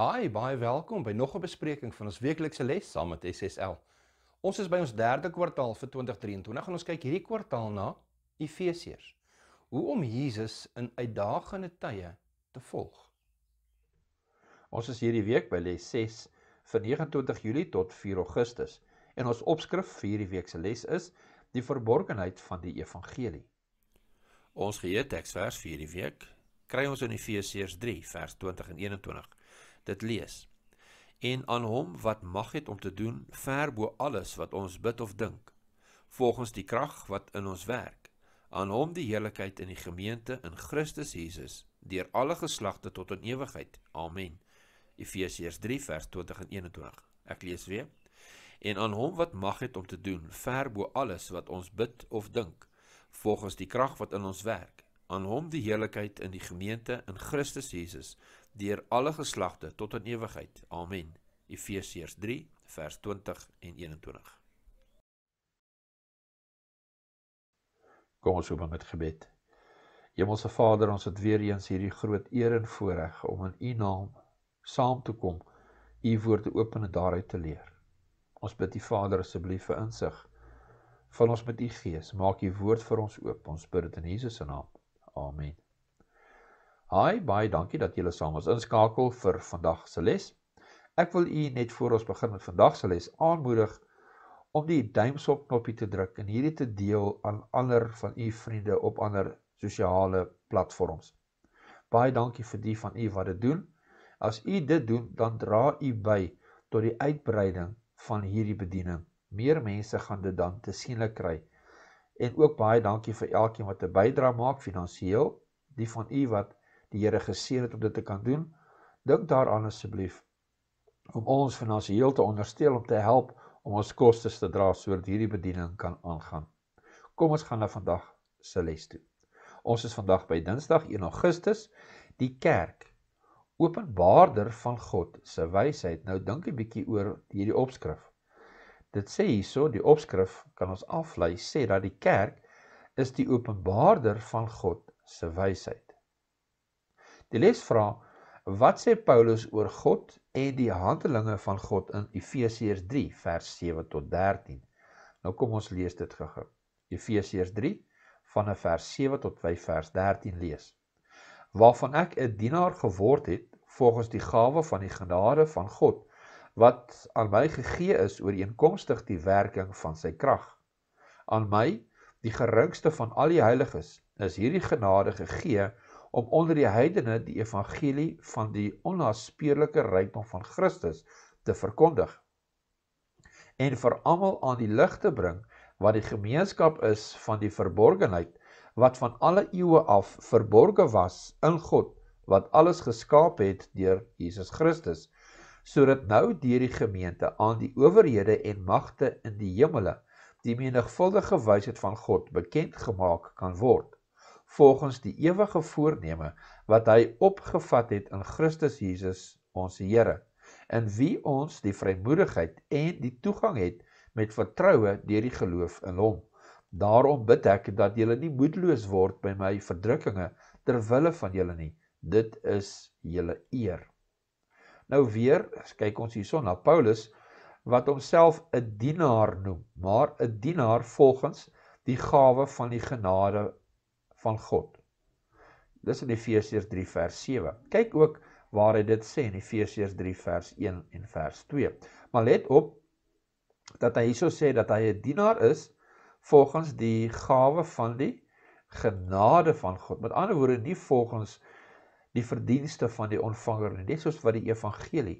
Hi, baie welkom by nog 'n bespreking van ons weeklikse les saam met SSL. Ons is by ons derde kwartaal vir 2023 en ons kyk hierdie kwartaal na Efesiërs. Hoe om Jesus in uitdagende tye te volg. Ons is hierdie week by les 6 vir 29 Julie tot 4 Augustus en ons opskrif vir hierdie week se les is die verborgenheid van die evangelie. Ons geheue teksvers vir hierdie week kry ons in Efesiërs 3 vers 20 en 21 dit lees. En aan hom wat mag het om te doen ver bo alles wat ons bid of dink, volgens die krag wat in ons werk. Aan hom die heerlikheid in die gemeente in Christus Jesus deur alle geslagte tot in ewigheid. Amen. Efesiërs 3 vers 20 en 21. Ek lees weer. En aan hom wat mag het om te doen ver bo alles wat ons bid of dink, volgens die krag wat in ons werk. Aan hom die heerlikheid in die gemeente in Christus Jesus deur alle geslagte tot in ewigheid. Amen. Efesiërs 3 vers 20 en 21. Kom ons open met gebed. Hemelse Vader, ons het weer eens hierdie groot eer en voorreg om in U naam saam te kom, U woord te open en daaruit te leer. Ons bid U Vader asseblief vir insig van ons met U Gees, maak U woord vir ons oop. Ons bid dit in Jesus se naam. Amen. Hi, baie dankie dat julle saam ons inskakel vir vandag se les. Ek wil u net voor ons begin met vandag se les aanmoedig om die duimsop knoppie te druk en hierdie te deel aan ander van u vriende op ander sosiale platforms. Baie dankie vir die van u wat dit doen. As u dit doen, dan dra u by tot die uitbreiding van hierdie bediening. Meer mense gaan dit dan te sien kry. En ook baie dankie vir elkeen wat 'n bydrae maak finansiëel, die van u wat die Here geseën het om dit te kan doen. Dink daaraan asseblief om ons finansiëel te ondersteun om te help om ons kostes te dra sodat hierdie bediening kan aangaan. Kom ons gaan na vandag se les toe. Ons is vandag by Dinsdag 1 Augustus, die kerk openbaarder van God se wysheid. Nou dink 'n bietjie oor hierdie opskrif. Dit sê hierso, die opskrif kan ons aflei sê dat die kerk is die openbaarder van God se wysheid. Die les vra: Wat sê Paulus oor God en die handelinge van God in Efesiërs 3 vers 7 tot 13? Nou kom ons lees dit gou-gou. Efesiërs 3 van vers 7 tot by vers 13 lees. Waarvan ek 'n dienaar geword het volgens die gawe van die genade van God wat aan my gegee is ooreenkomstig die werking van sy krag. Aan my, die geringste van al die heiliges, is hierdie genade gegee om onder die heidene die evangelie van die onnaspeurlike rykdom van Christus te verkondig en vir almal aan die lig te bring wat die gemeenskap is van die verborgenheid wat van alle eeue af verborge was in God wat alles geskaap het deur Jesus Christus sodat nou deur die gemeente aan die owerhede en magte in die hemele die menigvuldige wysheid van God bekend gemaak kan word volgens die ewige voorneme wat hy opgevat het in Christus Jesus ons Here in wie ons die vrymoedigheid en die toegang het met vertroue deur die geloof in hom daarom bid ek dat julle nie moedeloos word by my verdrukkinge ter wille van julle nie dit is julle eer nou weer kyk ons hierson na Paulus wat homself 'n dienaar noem maar 'n dienaar volgens die gawe van die genade van God. Dis in Efesiërs 3 vers 7. Kyk ook waar hy dit sê in Efesiërs 3 vers 1 en vers 2. Maar let op dat hy hierso sê dat hy 'n dienaar is volgens die gawe van die genade van God. Met ander woorde nie volgens die verdienste van die ontvanger nie, net soos wat die evangelie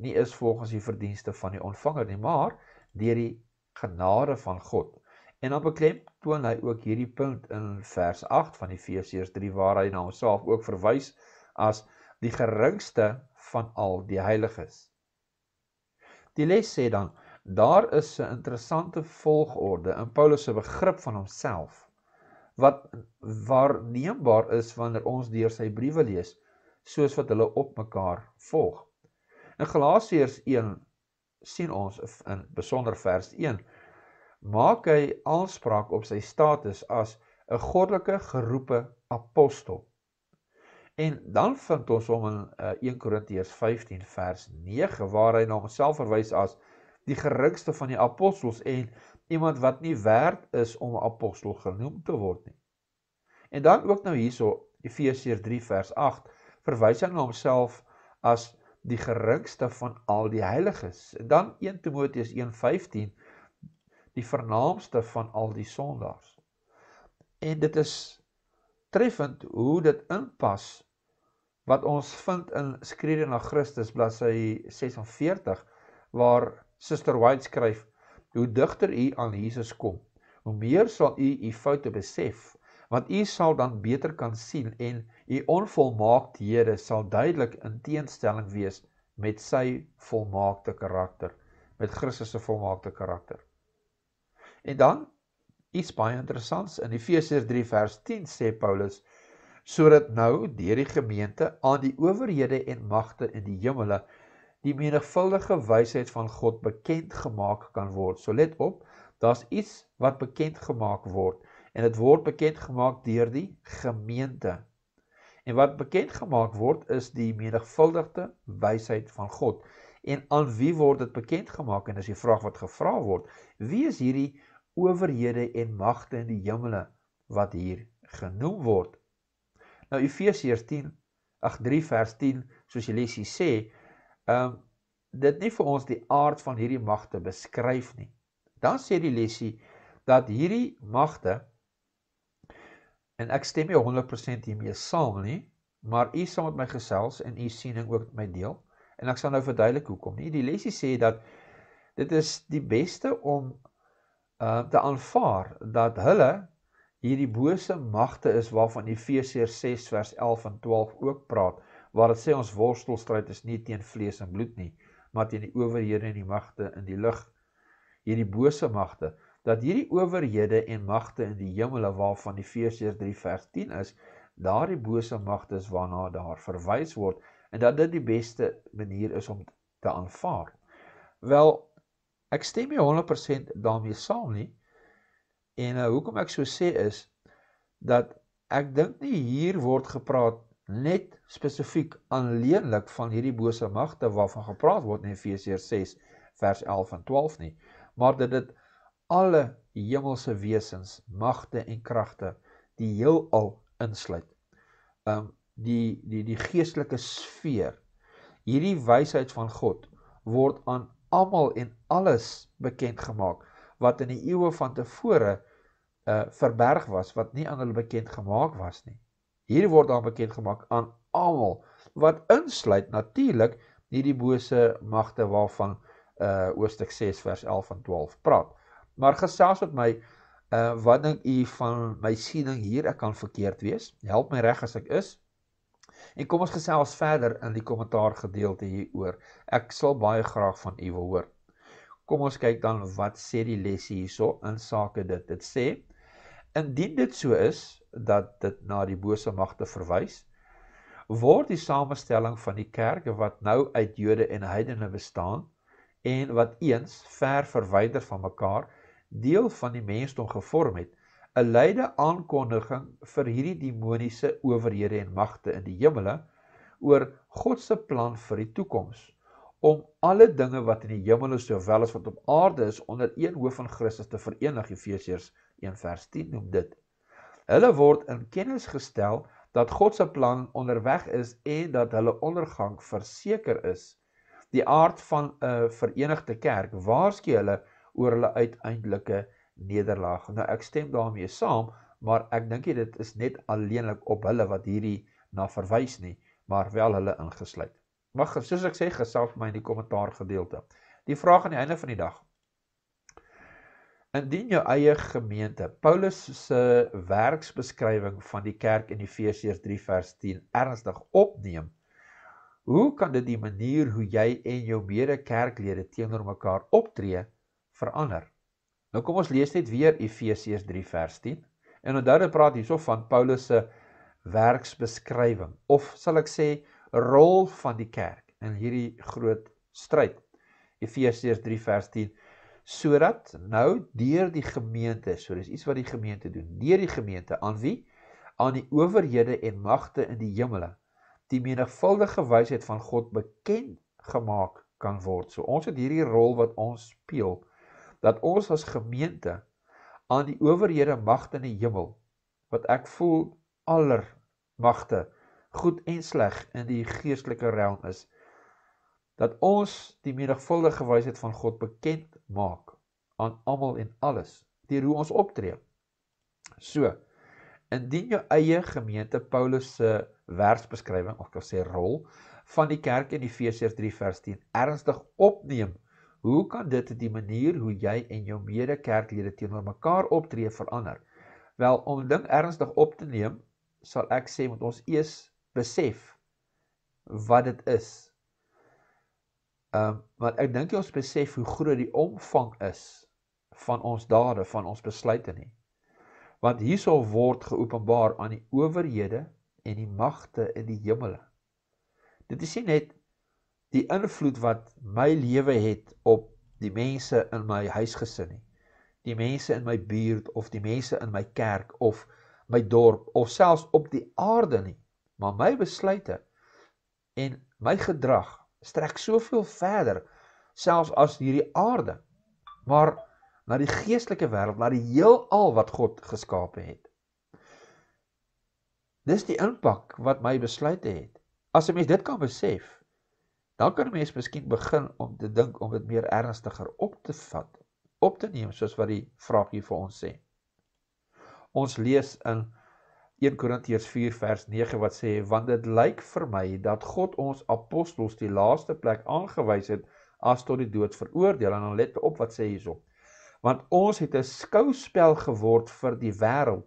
nie is volgens die verdienste van die ontvanger nie, maar deur die genade van God. En dan beklem toon hy ook hierdie punt in vers 8 van Efesiërs 3 waar hy na homself ook verwys as die geringste van al die heiliges. Die les sê dan daar is 'n interessante volgorde in Paulus se begrip van homself wat waarneembaar is wanneer ons deur sy briewe lees soos wat hulle op mekaar volg. In Galasiërs 1 sien ons in besonder vers 1 maak hy aanspraak op sy status as 'n goddelike geroepe apostel. En dan vind ons hom in 1 eh, Korintiërs 15 vers 9 waar hy na nou homself verwys as die geringste van die apostels en iemand wat nie werd is om 'n apostel genoem te word nie. En dan ook nou hierso Efesiërs 3 vers 8 verwys hy na nou homself as die geringste van al die heiliges. En dan 1 Timoteus 1:15 die vernaamste van al die sondaars. En dit is treffend hoe dit inpas wat ons vind in Skrede na Christus bladsy 46 waar Sister White skryf hoe digter u aan Jesus kom hoe meer sal u u foute besef want u sal dan beter kan sien en u onvolmaakthede sal duidelik in teenstelling wees met sy volmaakte karakter met Christus se volmaakte karakter En dan iets baie interessants in Efesiërs 3 vers 10 sê Paulus sodat nou deur die gemeente aan die owerhede en magte in die hemele die menigvuldige wysheid van God bekend gemaak kan word. So let op, daar's iets wat bekend gemaak word en dit word bekend gemaak deur die gemeente. En wat bekend gemaak word is die menigvuldigte wysheid van God en aan wie word dit bekend gemaak en as jy vraag wat gevra word wie is hierdie owerhede en magte in die hemele wat hier genoem word nou Efesiërs 10 ag 3 vers 10 soos Jesusie sê um dit nie vir ons die aard van hierdie magte beskryf nie dan sê die lesie dat hierdie magte en ek stem nie 100% hiermee saam nie maar u saam met my gesels en u siening ook met my deel En ek sal nou verduidelik hoekom. Nie die lesie sê dat dit is die beste om uh te aanvaar dat hulle hierdie bose magte is waarvan Efesiërs 6 vers 11 en 12 ook praat waar dit sê ons worstelstryd is nie teen vlees en bloed nie maar teen die owerhede en die magte in die lig hierdie bose magte dat hierdie owerhede en magte in die hemele waarvan Efesiërs 3 vers 10 is daardie bose magte is waarna daar verwys word en dat dit die beste manier is om te aanvaar. Wel, ek stem nie 100% daarmee saam nie. En uh, hoekom ek so sê is dat ek dink nie hier word gepraat net spesifiek alleenlik van hierdie bose magte waarvan gepraat word in Efesiërs 6 vers 11 en 12 nie, maar dat dit alle hemelse wesens, magte en kragte die heelal insluit. Um die die die geestelike sfeer. Hierdie wysheid van God word aan almal en alles bekend gemaak wat in die eeue van tevore uh verberg was wat nie aan hulle bekend gemaak was nie. Hier word daar bekend gemaak aan almal wat insluit natuurlik hierdie bose magte waarvan uh hoofstuk 6 vers 11 en 12 praat. Maar gesels met my uh wat dink u van my siening hier ek kan verkeerd wees? Help my reg as ek is. En kom ons gesels verder in die kommentaar gedeelte hieroor. Ek sal baie graag van u wil hoor. Kom ons kyk dan wat sê die lesse hierso in sake dit. Dit sê indien dit so is dat dit na die bose magte verwys, word die samestelling van die kerk wat nou uit Jode en heidene bestaan en wat eens ver verwyder van mekaar deel van die mensdom gevorm het, 'n lyde aankondiging vir hierdie demoniese owerhede en magte in die hemele oor God se plan vir die toekoms om alle dinge wat in die hemel is sowel as wat op aarde is onder een hoof van Christus te verenig Efesiërs 1:10 noem dit. Hulle word in kennis gestel dat God se plan onderweg is en dat hulle ondergang verseker is. Die aard van 'n verenigde kerk waarsku hulle oor hulle uiteindelike nederlaag. Nou ek stem daarmee saam, maar ek dink dit is net alleenlik op hulle wat hierdie na verwys nie, maar wel hulle ingesluit. Mag soos ek sê gesalf my in die kommentaar gedeelte. Die vraag aan die einde van die dag. Indien jou eie gemeente Paulus se werksbeskrywing van die kerk in Efesiërs 3 vers 10 ernstig opneem, hoe kan dit die manier hoe jy en jou mede kerklede teenoor mekaar optree verander? Nou kom ons lees net weer Efesiërs 3 vers 10. En onthou dit praat hierso van Paulus se werksbeskrywing of sal ek sê rol van die kerk in hierdie groot stryd. Efesiërs 3 vers 10 sodat nou deur die gemeente, so dis iets wat die gemeente doen, deur die gemeente aan wie? Aan die owerhede en magte in die hemele die menigvuldige wysheid van God bekend gemaak kan word. So ons het hierdie rol wat ons speel dat ons as gemeente aan die owerhede magte in die hemel wat ek voel aller magte goed en sleg in die geestelike realm is dat ons die menigvuldige wysheid van God bekend maak aan almal en alles deur hoe ons optree. So indien jou eie gemeente Paulus se versbeskrywing of kan sê rol van die kerk in Efesiërs 3 vers 10 ernstig opneem Hoe kan dit die manier hoe jy en jou medekerklede teenoor mekaar optree verander? Wel, om ding ernstig op te neem, sal ek sê moet ons eers besef wat dit is. Ehm um, want ek dink jy ons besef hoe groot die omvang is van ons dade, van ons besluite nie. Want hierso word geopenbaar aan die owerhede en die magte in die hemel. Dit is nie net die invloed wat my lewe het op die mense in my huisgesin nie. Die mense in my buurt of die mense in my kerk of my dorp of selfs op die aarde nie, maar my besluite en my gedrag strek soveel verder selfs as hierdie aarde, maar na die geestelike wêreld, na die heelal wat God geskaap het. Dis die impak wat my besluite het. As 'n mens dit kan besef, dan kan 'n mens miskien begin om te dink om dit meer ernstiger op te vat, op te neem soos wat die vraagie vir ons sê. Ons lees in 1 Korintiërs 4 vers 9 wat sê want dit lyk vir my dat God ons apostels die laaste plek aangewys het as tot die dood veroordeel en dan let op wat sê hierso want ons het 'n skouspel geword vir die wêreld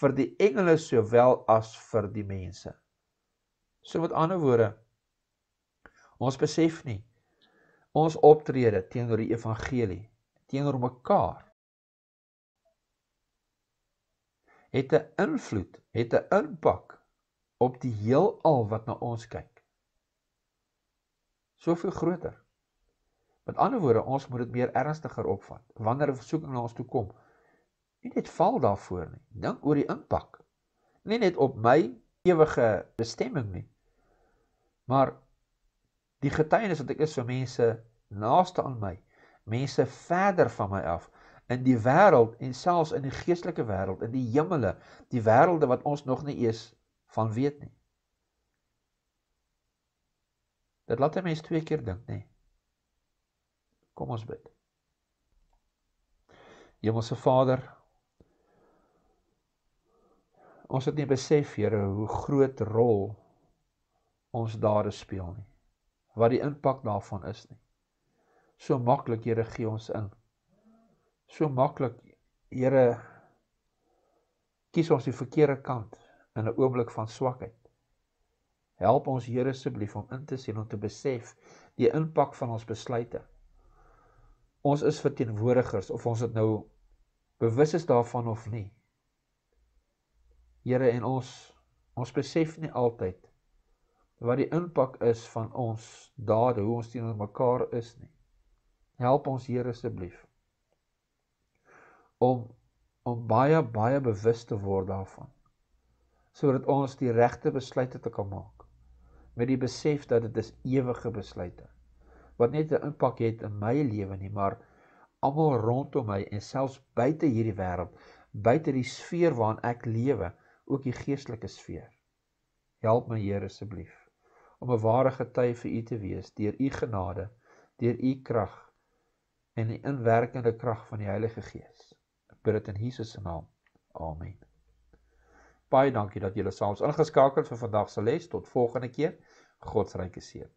vir die engele sowel as vir die mense so met ander woorde Ons besef nie ons optrede teenoor die evangelie, teenoor mekaar het 'n invloed, het 'n impak op die heelal wat na ons kyk. Soveel groter. Met ander woorde, ons moet dit meer ernstiger opvat wanneer 'n versoeking na ons toe kom. Nie net val daarvoor nie, dink oor die impak. Nie net op my ewige bestemming nie, maar die getuienis wat ek is vir mense naaste aan my, mense verder van my af in die wêreld en selfs in die geestelike wêreld, in die hemele, die wêrelde wat ons nog nie eens van weet nie. Dit laat 'n mens twee keer dink, nê. Kom ons bid. Hemelse Vader, ons het nie besef, Here, hoe groot rol ons daar speel nie wat die impak daarvan is nie. So maklik Here gee ons in. So maklik Here kies ons die verkeerde kant in 'n oomblik van swakheid. Help ons Here asseblief om in te sien om te besef die impak van ons besluite. Ons is verteenwoordigers of ons dit nou bewus is daarvan of nie. Here en ons ons besef nie altyd wat die impak is van ons dade, hoe ons teenoor mekaar is nie. Help ons Here asseblief om om baie baie bewus te word daarvan sodat ons die regte besluite te kan maak met die besef dat dit is ewige besluite wat net 'n impak het in my lewe nie maar almal rondom my en selfs buite hierdie wêreld buite die sfeer waarin ek lewe ook die geestelike sfeer help my Here asseblief om 'n ware gety vir u te wees deur u genade, deur u krag en die inwerkende krag van die Heilige Gees. Ek bid dit in Jesus se naam. Amen. Baie dankie dat julle saams ingeskakel vir vandag se les. Tot volgende keer. God se ryke seën.